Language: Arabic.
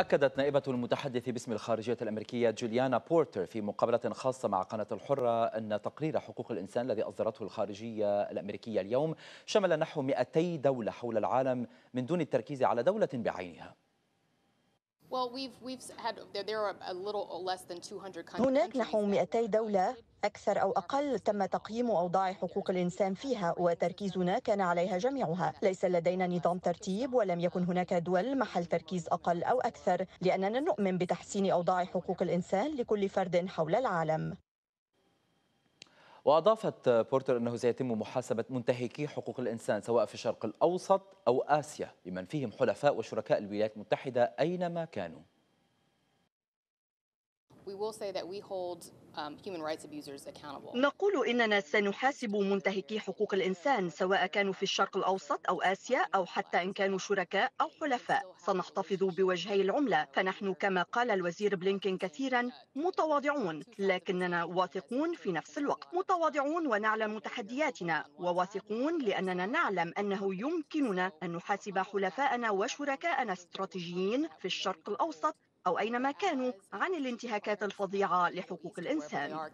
أكدت نائبة المتحدث باسم الخارجية الأمريكية جوليانا بورتر في مقابلة خاصة مع قناة الحرة أن تقرير حقوق الإنسان الذي أصدرته الخارجية الأمريكية اليوم شمل نحو 200 دولة حول العالم من دون التركيز على دولة بعينها هناك نحو 200 دولة أكثر أو أقل تم تقييم أوضاع حقوق الإنسان فيها وتركيزنا كان عليها جميعها ليس لدينا نظام ترتيب ولم يكن هناك دول محل تركيز أقل أو أكثر لأننا نؤمن بتحسين أوضاع حقوق الإنسان لكل فرد حول العالم وأضافت بورتر أنه سيتم محاسبة منتهكي حقوق الإنسان سواء في الشرق الأوسط أو آسيا بمن فيهم حلفاء وشركاء الولايات المتحدة أينما كانوا Um, نقول إننا سنحاسب منتهكي حقوق الإنسان سواء كانوا في الشرق الأوسط أو آسيا أو حتى إن كانوا شركاء أو حلفاء سنحتفظ بوجهي العملة فنحن كما قال الوزير بلينكين كثيرا متواضعون لكننا واثقون في نفس الوقت متواضعون ونعلم تحدياتنا وواثقون لأننا نعلم أنه يمكننا أن نحاسب حلفاءنا وشركاءنا استراتيجيين في الشرق الأوسط أو أينما كانوا عن الانتهاكات الفظيعة لحقوق الإنسان